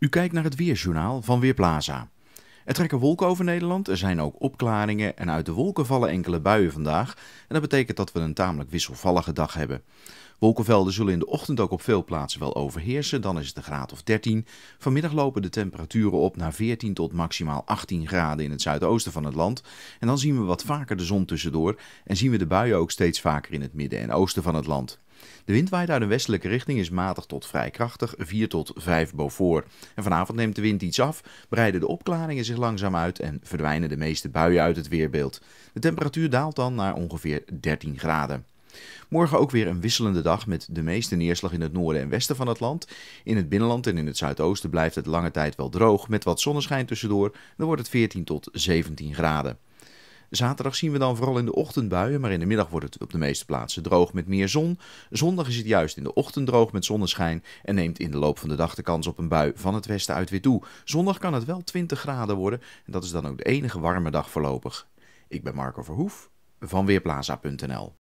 U kijkt naar het Weerjournaal van Weerplaza. Er trekken wolken over Nederland, er zijn ook opklaringen en uit de wolken vallen enkele buien vandaag. En dat betekent dat we een tamelijk wisselvallige dag hebben. Wolkenvelden zullen in de ochtend ook op veel plaatsen wel overheersen, dan is het een graad of 13. Vanmiddag lopen de temperaturen op naar 14 tot maximaal 18 graden in het zuidoosten van het land. En dan zien we wat vaker de zon tussendoor en zien we de buien ook steeds vaker in het midden en oosten van het land. De wind waait uit een westelijke richting, is matig tot vrij krachtig, 4 tot 5 Beaufort. En vanavond neemt de wind iets af, breiden de opklaringen zich langzaam uit en verdwijnen de meeste buien uit het weerbeeld. De temperatuur daalt dan naar ongeveer 13 graden. Morgen ook weer een wisselende dag met de meeste neerslag in het noorden en westen van het land. In het binnenland en in het zuidoosten blijft het lange tijd wel droog met wat zonneschijn tussendoor. Dan wordt het 14 tot 17 graden. Zaterdag zien we dan vooral in de ochtend buien, maar in de middag wordt het op de meeste plaatsen droog met meer zon. Zondag is het juist in de ochtend droog met zonneschijn en neemt in de loop van de dag de kans op een bui van het westen uit weer toe. Zondag kan het wel 20 graden worden en dat is dan ook de enige warme dag voorlopig. Ik ben Marco Verhoef van Weerplaza.nl.